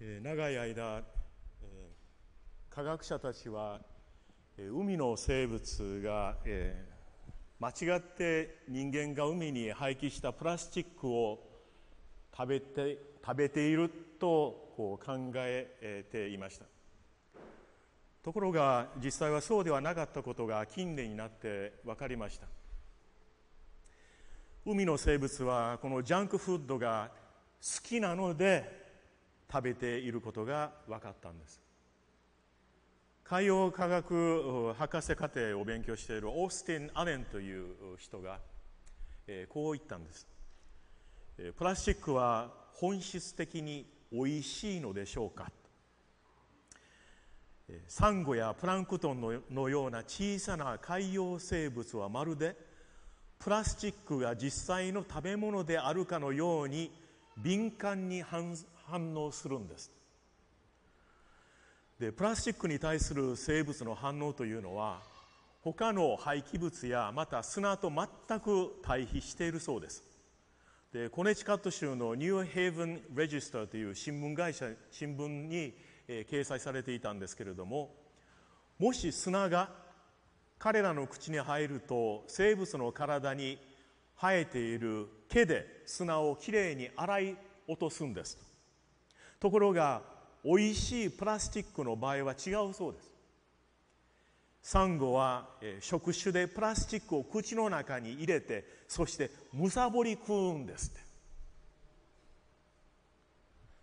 え長い間、え科学者たちは、え海の生物が、え間違って人間が海に廃棄したプラスチックを食べて食べているとこう考えていましたところが実際はそうではなかったことが近年になって分かりました海の生物はこのジャンクフードが好きなので食べていることが分かったんです海洋科学博士課程を勉強しているオースティン・アレンという人がこう言ったんですプラスチックは本質的においしいのでしょうかサンゴやプランクトンのような小さな海洋生物はまるでプラスチックが実際の食べ物であるかのように敏感に反反応するんですでプラスチックに対する生物の反応というのは他の廃棄物やまた砂と全く対比しているそうですでコネチカット州のニューヘイブン・レジスターという新聞会社新聞に、えー、掲載されていたんですけれどももし砂が彼らの口に入ると生物の体に生えている毛で砂をきれいに洗い落とすんですところがおいしいプラスチックの場合は違うそうですサンゴは触手でプラスチックを口の中に入れてそしてむさぼり食うんですって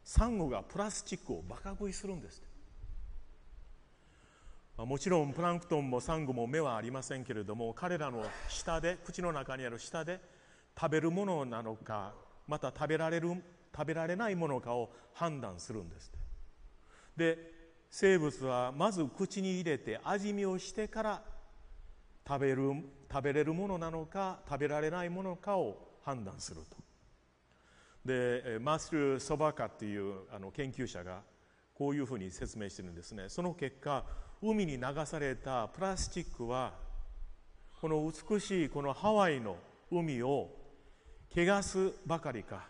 サンゴがプラスチックをバカ食いするんですってもちろんプランクトンもサンゴも目はありませんけれども彼らの舌で口の中にある舌で食べるものなのかまた食べられる食べられないものかを判断するんですで生物はまず口に入れて味見をしてから食べる食べれるものなのか食べられないものかを判断するとでマスル・ソバカっていうあの研究者がこういうふうに説明してるんですねその結果海に流されたプラスチックはこの美しいこのハワイの海を汚すばかりか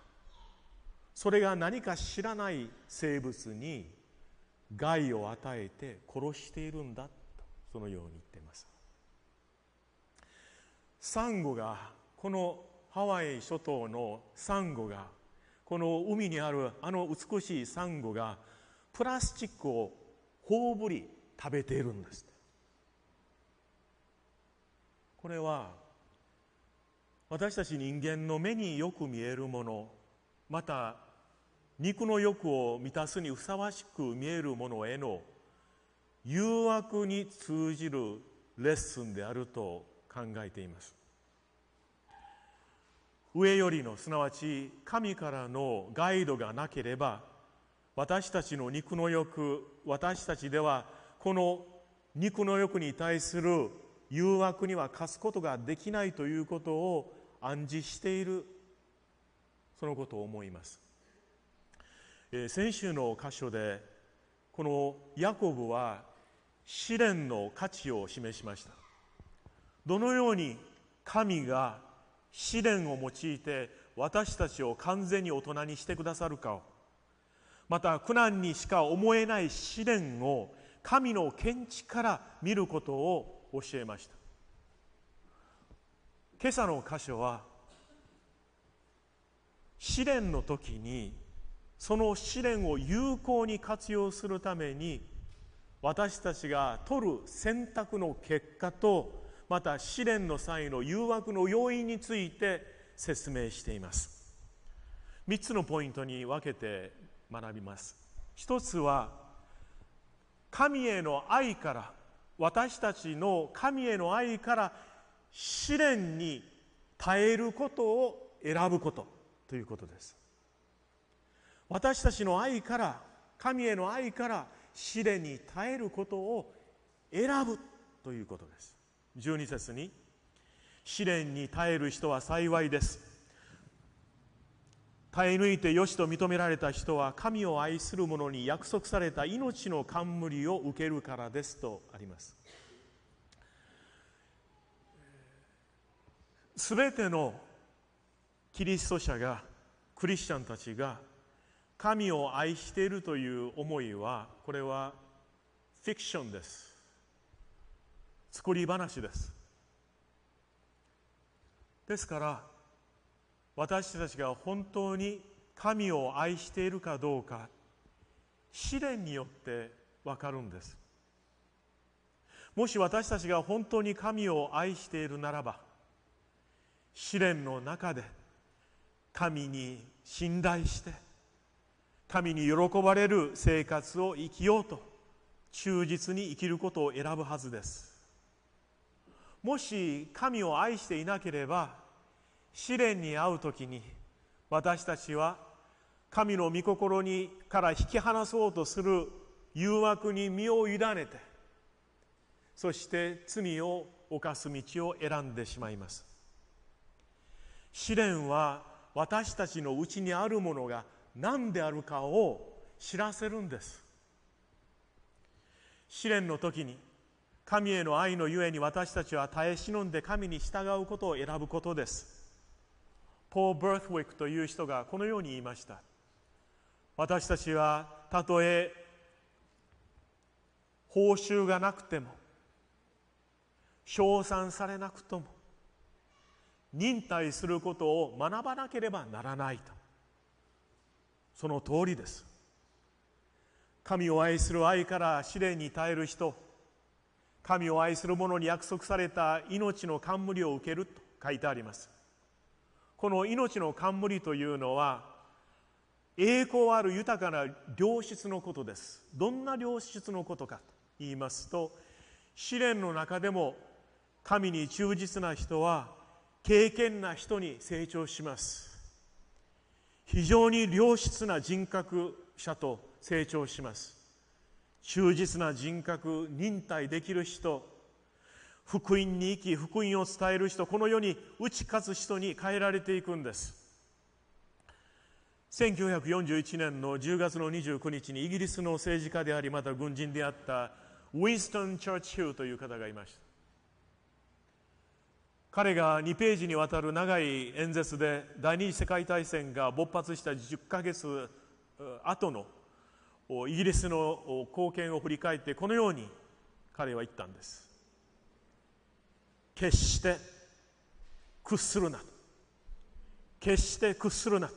それが何か知らない生物に害を与えて殺しているんだとそのように言っていますサンゴがこのハワイ諸島のサンゴがこの海にあるあの美しいサンゴがプラスチックを頬ぶり食べているんですこれは私たち人間の目によく見えるものまた肉の欲を満たすにふさわしく見えるものへの誘惑に通じるレッスンであると考えています上よりのすなわち神からのガイドがなければ私たちの肉の欲私たちではこの肉の欲に対する誘惑には貸すことができないということを暗示しているそのことを思いますえ先週の箇所でこのヤコブは試練の価値を示しましたどのように神が試練を用いて私たちを完全に大人にしてくださるかをまた苦難にしか思えない試練を神の見地から見ることを教えました今朝の箇所は試練の時にその試練を有効に活用するために私たちが取る選択の結果とまた試練の際の誘惑の要因について説明しています3つのポイントに分けて学びます一つは神への愛から私たちの神への愛から試練に耐えることを選ぶことということです私たちの愛から神への愛から試練に耐えることを選ぶということです12節に試練に耐える人は幸いです耐え抜いてよしと認められた人は神を愛する者に約束された命の冠を受けるからですとありますすべてのキリスト者がクリスチャンたちが神を愛しているという思いはこれはフィクションです作り話ですですから私たちが本当に神を愛しているかどうか試練によってわかるんですもし私たちが本当に神を愛しているならば試練の中で神に信頼して神に喜ばれる生活を生きようと忠実に生きることを選ぶはずですもし神を愛していなければ試練に遭う時に私たちは神の御心にから引き離そうとする誘惑に身を委ねてそして罪を犯す道を選んでしまいます試練は私たちのうちにあるものが何であるかを知らせるんです試練の時に神への愛のゆえに私たちは耐え忍んで神に従うことを選ぶことですポー・バーウィックという人がこのように言いました私たちはたとえ報酬がなくても称賛されなくとも忍耐することを学ばなければならないとその通りです神を愛する愛から試練に耐える人神を愛する者に約束された命の冠を受けると書いてありますこの命の冠というのは栄光ある豊かな良質のことですどんな良質のことかと言いますと試練の中でも神に忠実な人は敬虔な人に成長します非常に良質な人格者と成長します忠実な人格忍耐できる人福音に生き福音を伝える人この世に打ち勝つ人に変えられていくんです1941年の10月の29日にイギリスの政治家でありまた軍人であったウィンストン・チャーチヒューという方がいました彼が2ページにわたる長い演説で第二次世界大戦が勃発した10ヶ月後のイギリスの貢献を振り返ってこのように彼は言ったんです決して屈するな決して屈するな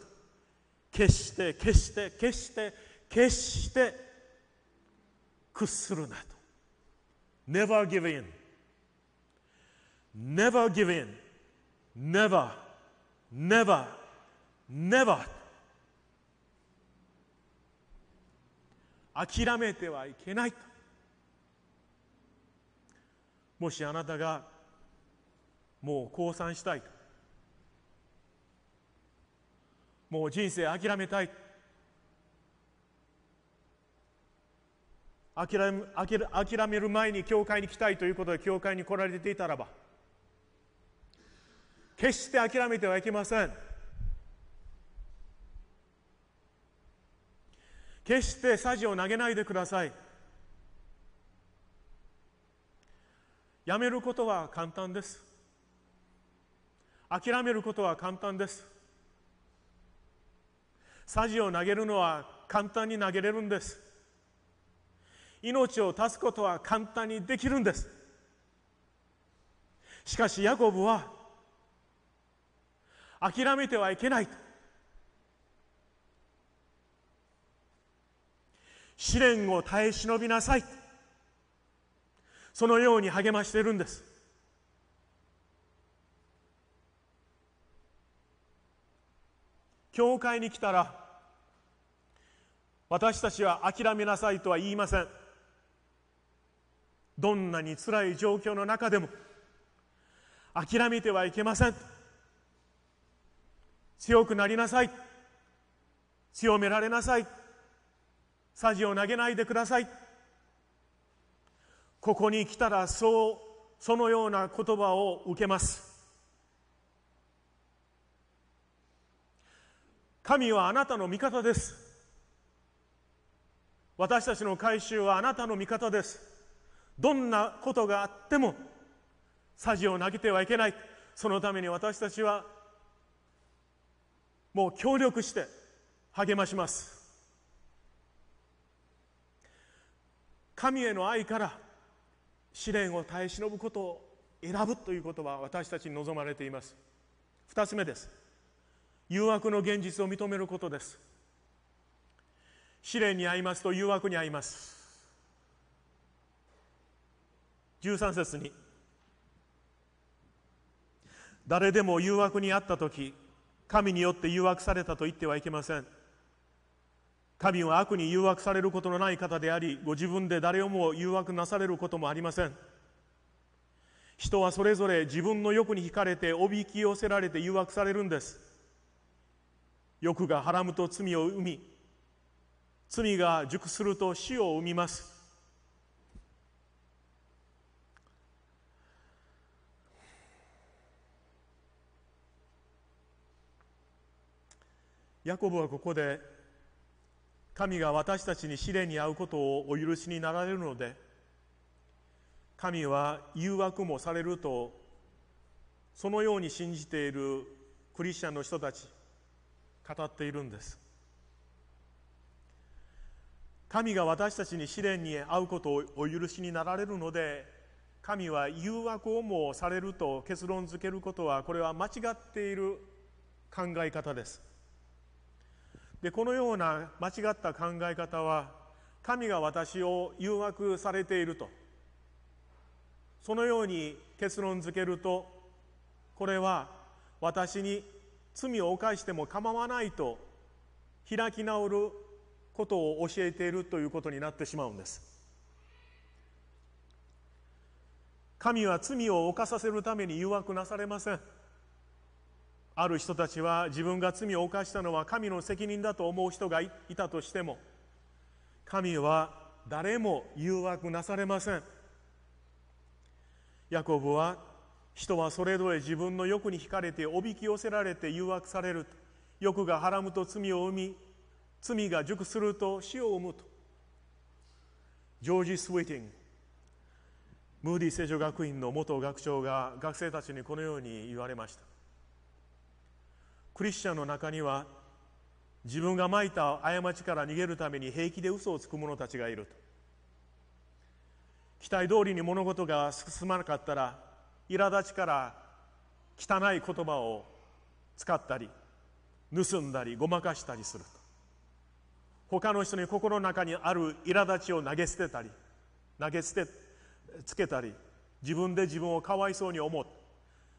決して決して決して決して屈するなと Never give in Never give in. Never, never, never. 諦めてはいけない。もしあなたがもう降参したいもう人生諦めたい諦め諦める前に教会に来たいということで教会に来られていたらば決して諦めてはいけません決してさじを投げないでくださいやめることは簡単です諦めることは簡単ですさじを投げるのは簡単に投げれるんです命を絶つことは簡単にできるんですしかしヤコブは諦めてはいけない試練を耐え忍びなさいそのように励ましているんです教会に来たら私たちは諦めなさいとは言いませんどんなにつらい状況の中でも諦めてはいけません強くなりなさい。強められなさい。さじを投げないでください。ここに来たらそう、そのような言葉を受けます。神はあなたの味方です。私たちの改宗はあなたの味方です。どんなことがあっても、さじを投げてはいけない。そのために私たちはもう協力して励まします神への愛から試練を耐え忍ぶことを選ぶということは私たちに望まれています2つ目です誘惑の現実を認めることです試練に遭いますと誘惑に遭います13節に誰でも誘惑にあった時神によって誘惑されたと言ってはいけません神は悪に誘惑されることのない方でありご自分で誰をも誘惑なされることもありません人はそれぞれ自分の欲に惹かれておびき寄せられて誘惑されるんです欲がはらむと罪を生み罪が熟すると死を生みますヤコブはここで神が私たちに試練に遭うことをお許しになられるので神は誘惑もされるとそのように信じているクリスチャンの人たち語っているんです神が私たちに試練に遭うことをお許しになられるので神は誘惑をもされると結論づけることはこれは間違っている考え方ですでこのような間違った考え方は神が私を誘惑されているとそのように結論づけるとこれは私に罪を犯しても構わないと開き直ることを教えているということになってしまうんです神は罪を犯させるために誘惑なされませんある人たちは自分が罪を犯したのは神の責任だと思う人がいたとしても神は誰も誘惑なされませんヤコブは人はそれぞれ自分の欲に惹かれておびき寄せられて誘惑される欲がはらむと罪を生み罪が熟すると死を生むとジョージ・スウィーティングムーディ聖女学院の元学長が学生たちにこのように言われましたクリスチャンの中には自分がまいた過ちから逃げるために平気で嘘をつく者たちがいると期待通りに物事が進まなかったら苛立ちから汚い言葉を使ったり盗んだりごまかしたりすると他の人に心の中にある苛立ちを投げ捨てたり投げ捨てつけたり自分で自分をかわいそうに思う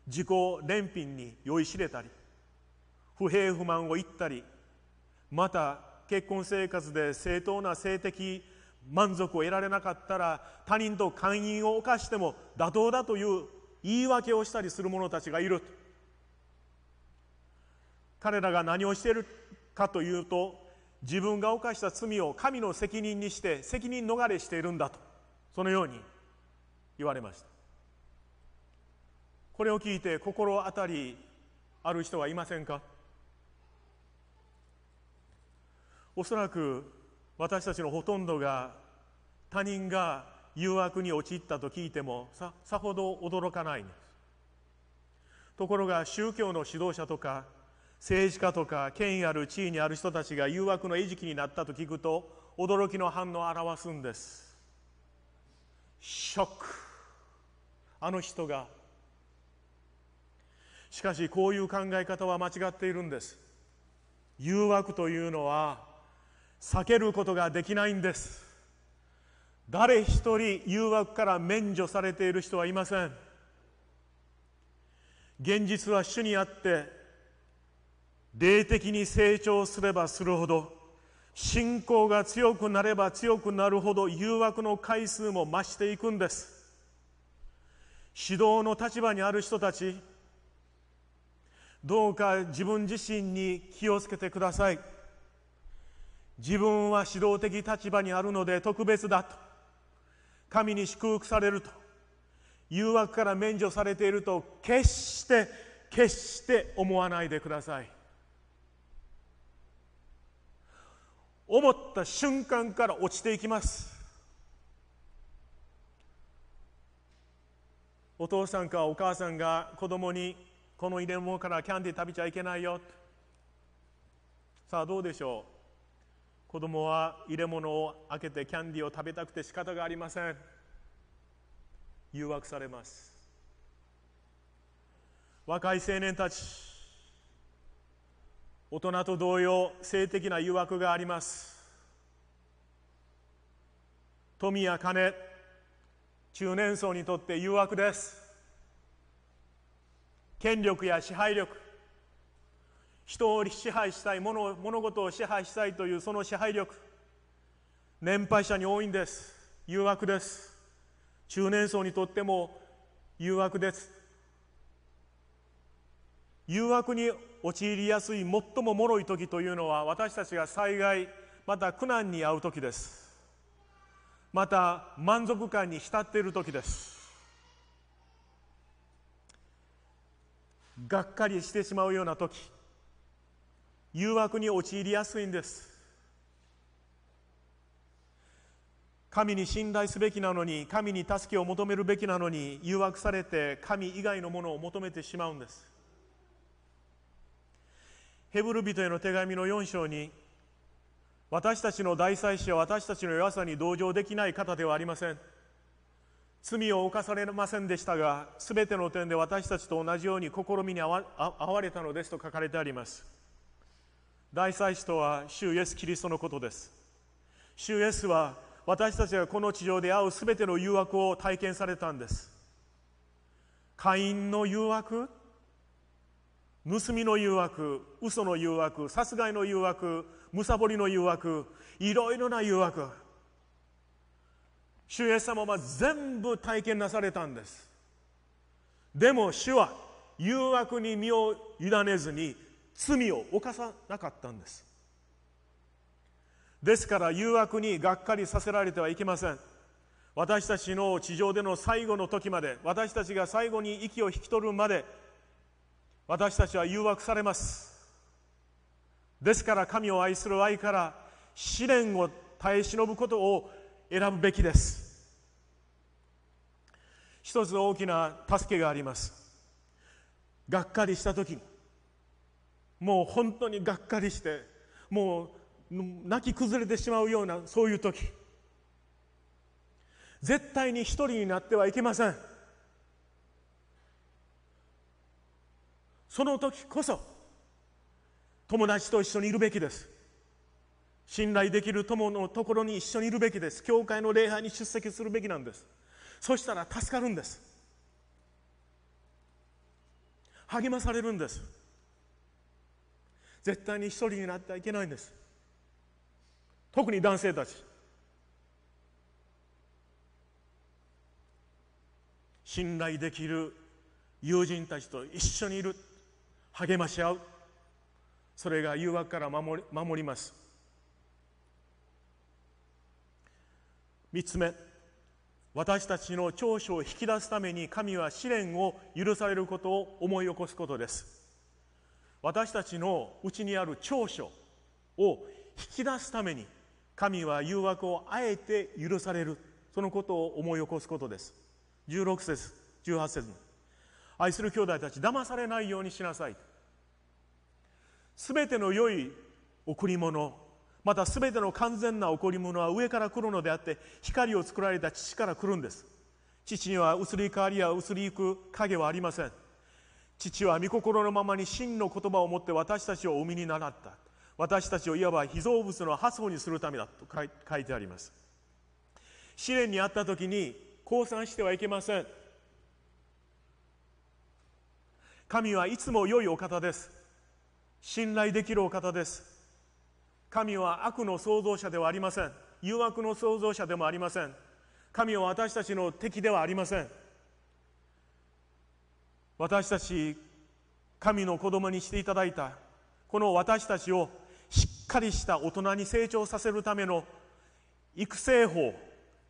自己憐憫に酔いしれたり不平不満を言ったりまた結婚生活で正当な性的満足を得られなかったら他人と勧誘を犯しても妥当だという言い訳をしたりする者たちがいる彼らが何をしているかというと自分が犯した罪を神の責任にして責任逃れしているんだとそのように言われましたこれを聞いて心当たりある人はいませんかおそらく私たちのほとんどが他人が誘惑に陥ったと聞いてもさほど驚かないんですところが宗教の指導者とか政治家とか権威ある地位にある人たちが誘惑の餌食になったと聞くと驚きの反応を表すんですショックあの人がしかしこういう考え方は間違っているんです誘惑というのは避けることができないんです誰一人誘惑から免除されている人はいません現実は主にあって霊的に成長すればするほど信仰が強くなれば強くなるほど誘惑の回数も増していくんです指導の立場にある人たちどうか自分自身に気をつけてください。自分は指導的立場にあるので特別だと神に祝福されると誘惑から免除されていると決して決して思わないでください思った瞬間から落ちていきますお父さんかお母さんが子供にこの入れ物からキャンディー食べちゃいけないよさあどうでしょう子供は入れ物を開けてキャンディーを食べたくて仕方がありません誘惑されます若い青年たち大人と同様性的な誘惑があります富や金中年層にとって誘惑です権力や支配力人を支配したい物物事を支配したいというその支配力年配者に多いんです誘惑です中年層にとっても誘惑です誘惑に陥りやすい最も脆い時というのは私たちが災害また苦難に遭う時ですまた満足感に浸っている時ですがっかりしてしまうような時誘惑に陥りやすいんです神に信頼すべきなのに神に助けを求めるべきなのに誘惑されて神以外のものを求めてしまうんですヘブル人への手紙の4章に私たちの大祭司は私たちの弱さに同情できない方ではありません罪を犯されませんでしたが全ての点で私たちと同じように試みに遭われたのですと書かれてあります大祭司とは主イエス・キリストのことです主イエスは私たちがこの地上で会うすべての誘惑を体験されたんです会員の誘惑盗みの誘惑嘘の誘惑殺害の誘惑むさぼりの誘惑いろいろな誘惑主イエス様は全部体験なされたんですでも主は誘惑に身を委ねずに罪を犯さなかったんですですから誘惑にがっかりさせられてはいけません私たちの地上での最後の時まで私たちが最後に息を引き取るまで私たちは誘惑されますですから神を愛する愛から試練を耐え忍ぶことを選ぶべきです一つ大きな助けがありますがっかりした時にもう本当にがっかりしてもう泣き崩れてしまうようなそういう時絶対に一人になってはいけませんその時こそ友達と一緒にいるべきです信頼できる友のところに一緒にいるべきです教会の礼拝に出席するべきなんですそしたら助かるんです励まされるんです絶対に一人になってはいけないんです特に男性たち信頼できる友人たちと一緒にいる励まし合うそれが誘惑から守り守ります3つ目私たちの長所を引き出すために神は試練を許されることを思い起こすことです私たちのうちにある長所を引き出すために神は誘惑をあえて許されるそのことを思い起こすことです16節18節に愛する兄弟たち騙されないようにしなさいすべての良い贈り物またすべての完全な贈り物は上から来るのであって光を作られた父から来るんです父には移り変わりや移りゆく影はありません父は御心のままに真の言葉を持って私たちをお身に習った私たちをいわば被造物の破損にするためだと書いてあります試練にあった時に降参してはいけません神はいつも良いお方です信頼できるお方です神は悪の創造者ではありません誘惑の創造者でもありません神は私たちの敵ではありません私たち神の子供にしていただいたこの私たちをしっかりした大人に成長させるための育成法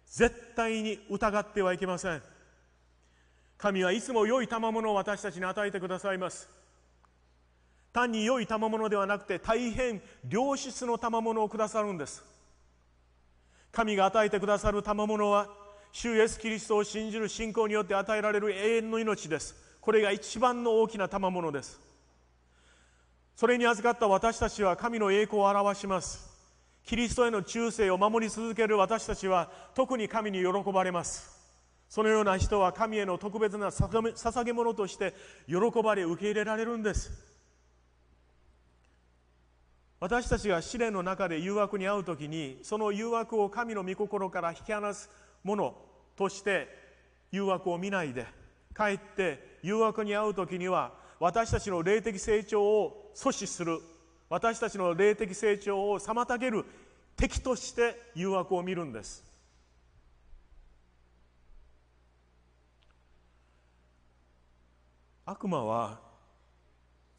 絶対に疑ってはいけません神はいつも良い賜物を私たちに与えてくださいます単に良い賜物ではなくて大変良質の賜物をくださるんです神が与えてくださる賜物は主イエスキリストを信じる信仰によって与えられる永遠の命ですこれが一番の大きな賜物ですそれに預かった私たちは神の栄光を表しますキリストへの忠誠を守り続ける私たちは特に神に喜ばれますそのような人は神への特別な捧げ物として喜ばれ受け入れられるんです私たちが試練の中で誘惑に遭う時にその誘惑を神の御心から引き離すものとして誘惑を見ないでかえって誘惑に遭う時には私たちの霊的成長を阻止する私たちの霊的成長を妨げる敵として誘惑を見るんです悪魔は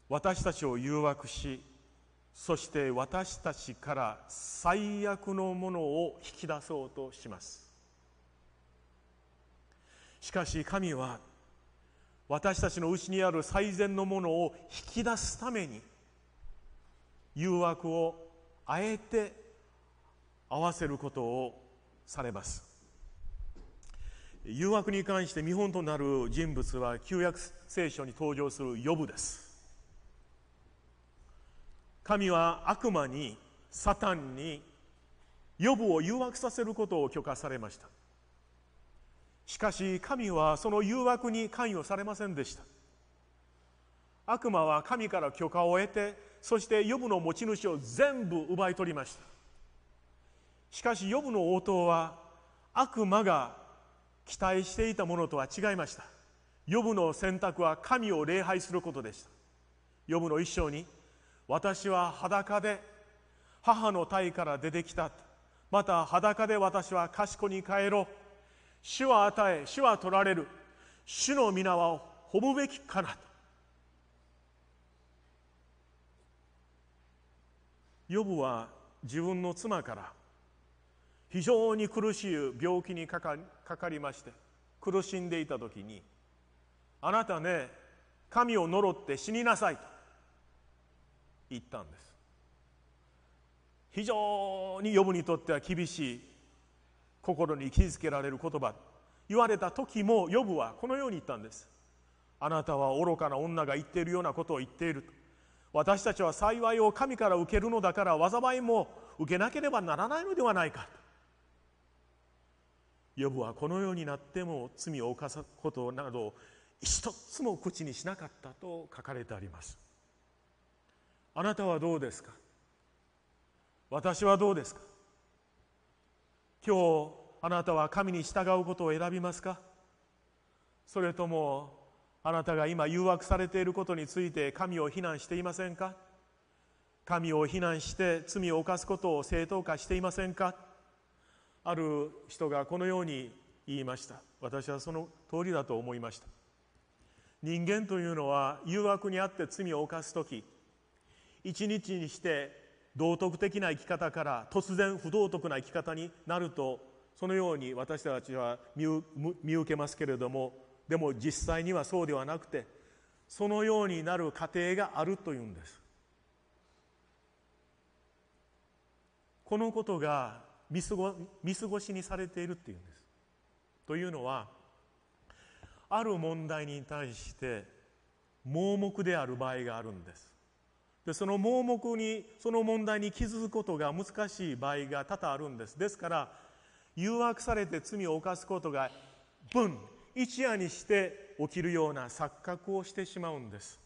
私たちを誘惑しそして私たちから最悪のものを引き出そうとしますしかし神は私たちの内にある最善のものを引き出すために誘惑をあえて合わせることをされます誘惑に関して見本となる人物は旧約聖書に登場するヨブです神は悪魔にサタンにヨブを誘惑させることを許可されましたしかし神はその誘惑に関与されませんでした悪魔は神から許可を得てそして予部の持ち主を全部奪い取りましたしかし予部の応答は悪魔が期待していたものとは違いました予部の選択は神を礼拝することでした予部の一生に私は裸で母の体から出てきたまた裸で私は賢に帰ろう主は与え、主は取られる。主の皆は褒むべきかなと。ヨブは自分の妻から非常に苦しい病気にかかかかりまして苦しんでいた時に「あなたね神を呪って死になさい」と言ったんです非常にヨブにとっては厳しい心に傷つけられる言葉言われた時もヨブはこのように言ったんですあなたは愚かな女が言っているようなことを言っている私たちは幸いを神から受けるのだから災いも受けなければならないのではないかヨブはこのようになっても罪を犯すことなど一つも口にしなかったと書かれてありますあなたはどうですか私はどうですか今日あなたは神に従うことを選びますかそれともあなたが今誘惑されていることについて神を非難していませんか神を非難して罪を犯すことを正当化していませんかある人がこのように言いました私はその通りだと思いました人間というのは誘惑にあって罪を犯す時一日にして道徳的な生き方から突然不道徳な生き方になるとそのように私たちは見受けますけれどもでも実際にはそうではなくてそのようになる過程があるというんですこのことが見過ご見過ごしにされているっていうんです。というのはある問題に対して盲目である場合があるんです。でその盲目にその問題に気づくことが難しい場合が多々あるんですですから誘惑されて罪を犯すことがブン一夜にして起きるような錯覚をしてしまうんです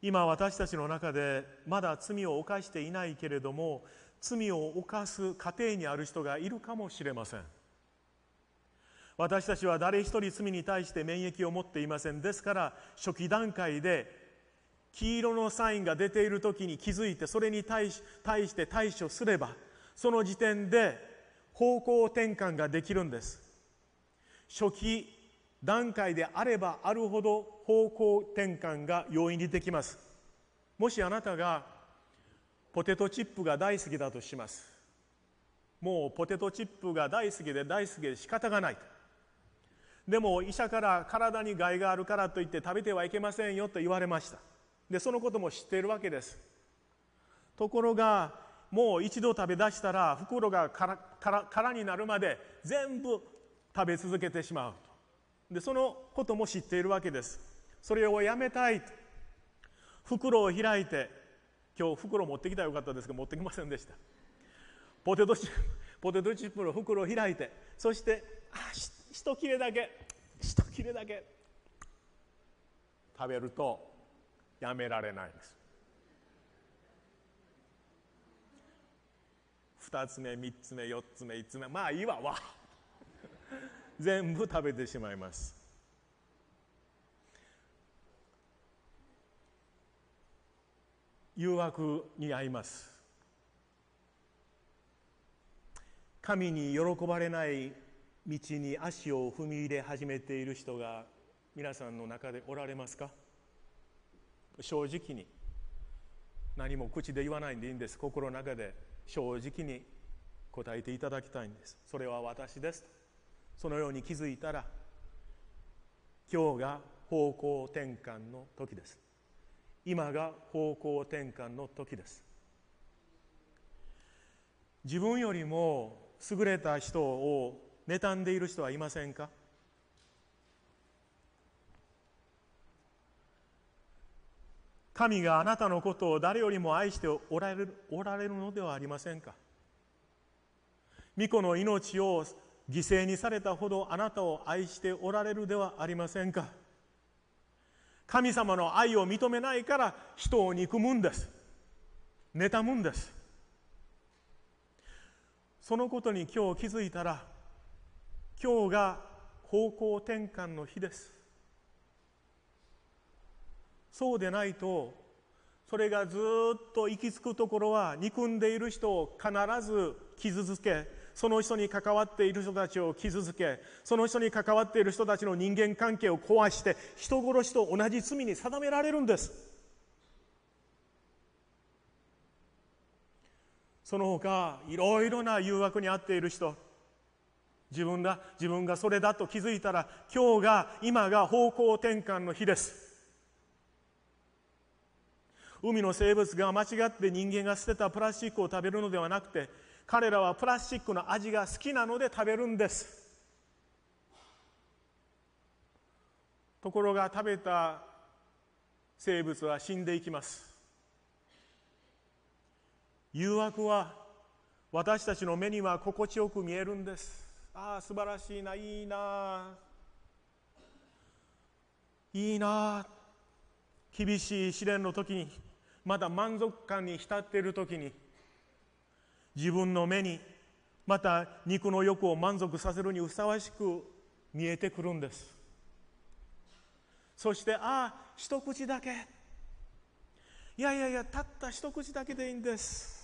今私たちの中でまだ罪を犯していないけれども罪を犯す過程にある人がいるかもしれません私たちは誰一人罪に対して免疫を持っていませんですから初期段階で黄色のサインが出ている時に気づいてそれに対し対して対処すればその時点で方向転換ができるんです初期段階であればあるほど方向転換が容易にできますもしあなたがポテトチップが大好きだとしますもうポテトチップが大好きで大好きで仕方がないでも医者から体に害があるからといって食べてはいけませんよと言われましたでそのことも知っているわけですところがもう一度食べ出したら袋が空になるまで全部食べ続けてしまうでそのことも知っているわけですそれをやめたいと袋を開いて今日袋持ってきたらよかったですけど持ってきませんでしたポテトチップポテトチップの袋を開いてそしてあし一切れだけ一切れだけ食べるとやめられないんです2つ目3つ目4つ目5つ目まあいいわわ 全部食べてしまいます誘惑に遭います神に喜ばれない道に足を踏み入れ始めている人が皆さんの中でおられますか正直に何も口で言わないんでいいんです心の中で正直に答えていただきたいんですそれは私ですそのように気づいたら今日が方向転換の時です今が方向転換の時です自分よりも優れた人を妬んでいる人はいませんか神があなたのことを誰よりも愛しておられるおられるのではありませんか巫女の命を犠牲にされたほどあなたを愛しておられるではありませんか神様の愛を認めないから人を憎むんです妬むんですそのことに今日気づいたら今日が方向転換の日ですそうでないとそれがずっと行き着くところは憎んでいる人を必ず傷つけその人に関わっている人たちを傷つけその人に関わっている人たちの人間関係を壊して人殺しと同じ罪に定められるんですその他いろいろな誘惑に遭っている人自分が自分がそれだと気づいたら今日が今が方向転換の日です海の生物が間違って人間が捨てたプラスチックを食べるのではなくて彼らはプラスチックの味が好きなので食べるんですところが食べた生物は死んでいきます誘惑は私たちの目には心地よく見えるんですああ素晴らしいないいないいな厳しい試練の時にまだ満足感に浸っている時に自分の目にまた肉の欲を満足させるにふさわしく見えてくるんですそしてああ一口だけいやいやいやたった一口だけでいいんです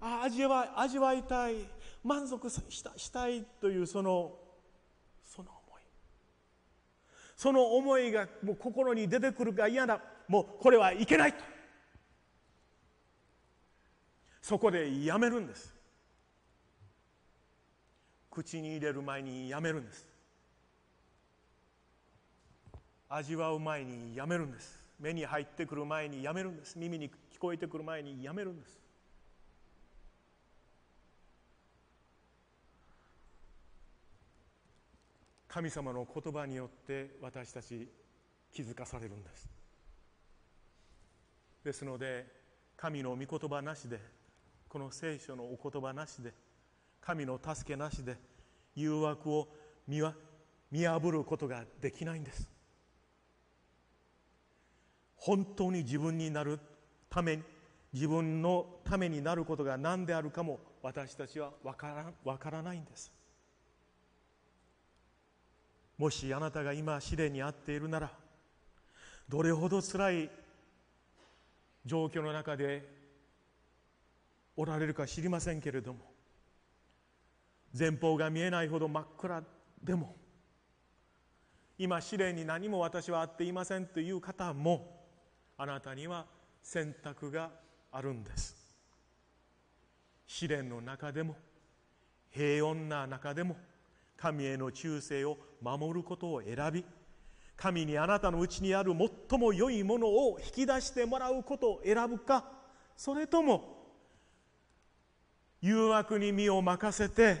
ああ味わ味わいたい満足したしたいというそのその思いその思いがもう心に出てくるが嫌だもうこれはいけないとそこでやめるんです口に入れる前にやめるんです味わう前にやめるんです目に入ってくる前にやめるんです耳に聞こえてくる前にやめるんです神様の言葉によって私たち気づかされるんですですので神の御言葉なしでこの聖書のお言葉なしで神の助けなしで誘惑を見破ることができないんです本当に自分になるために自分のためになることが何であるかも私たちは分から分からないんですもしあなたが今試練にあっているならどれほどつらい状況の中でおられるか知りませんけれども前方が見えないほど真っ暗でも今試練に何も私は合っていませんという方もあなたには選択があるんです試練の中でも平穏な中でも神への忠誠を守ることを選び神にあなたのうちにある最も良いものを引き出してもらうことを選ぶかそれとも誘惑に身を任せて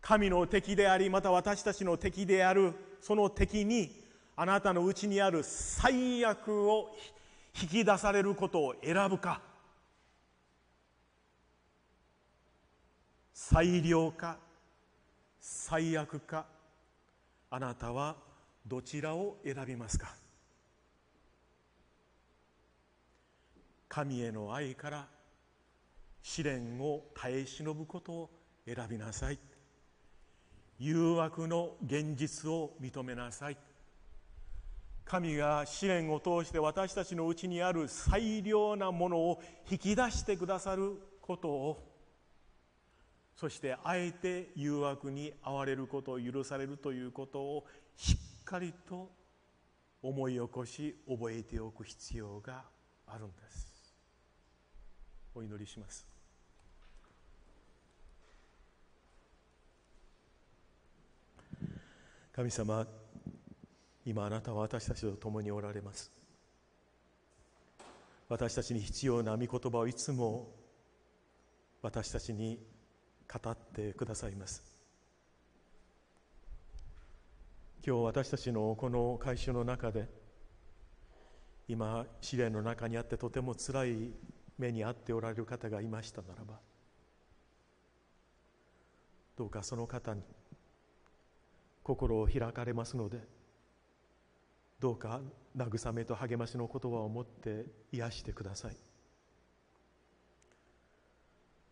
神の敵でありまた私たちの敵であるその敵にあなたのうちにある最悪を引き出されることを選ぶか最良か最悪かあなたはどちらを選びますか神への愛から試練を耐え忍ぶことを選びなさい誘惑の現実を認めなさい神が試練を通して私たちのうちにある最良なものを引き出してくださることをそしてあえて誘惑に遭われることを許されるということをしっかりと思い起こし覚えておく必要があるんですお祈りします神様今あなたは私たちと共におられます私たちに必要な御言葉をいつも私たちに語ってくださいます今日私たちのこの会社の中で今試練の中にあってとてもつらい目に遭っておられる方がいましたならばどうかその方に心を開かれますのでどうか慰めと励ましの言葉を持って癒してください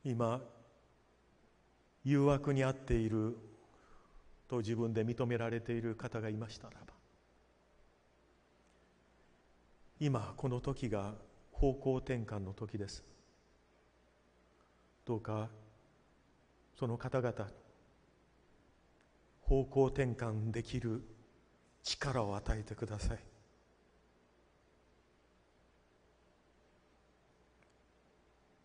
今誘惑にあっていると自分で認められている方がいましたらば今この時が方向転換の時ですどうかその方々方向転換できる力を与えてください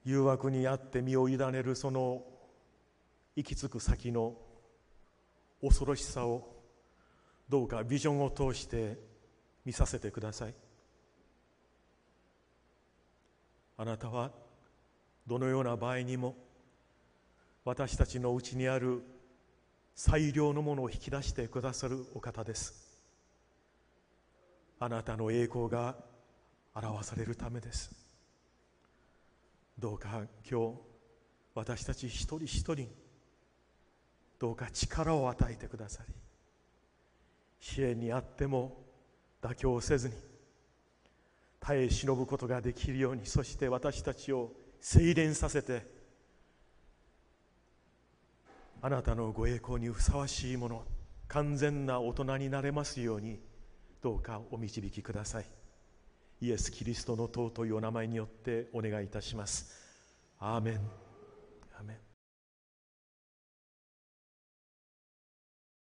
誘惑にあって身を委ねるその行き着く先の恐ろしさをどうかビジョンを通して見させてくださいあなたはどのような場合にも私たちのうちにある最良のものを引き出してくださるお方ですあなたの栄光が表されるためですどうか今日私たち一人一人どうか力を与えてくださり支援にあっても妥協せずに耐え忍ぶことができるようにそして私たちを精錬させてあなたのご栄光にふさわしいもの完全な大人になれますようにどうかお導きくださいイエス・キリストの尊いお名前によってお願いいたしますアーメン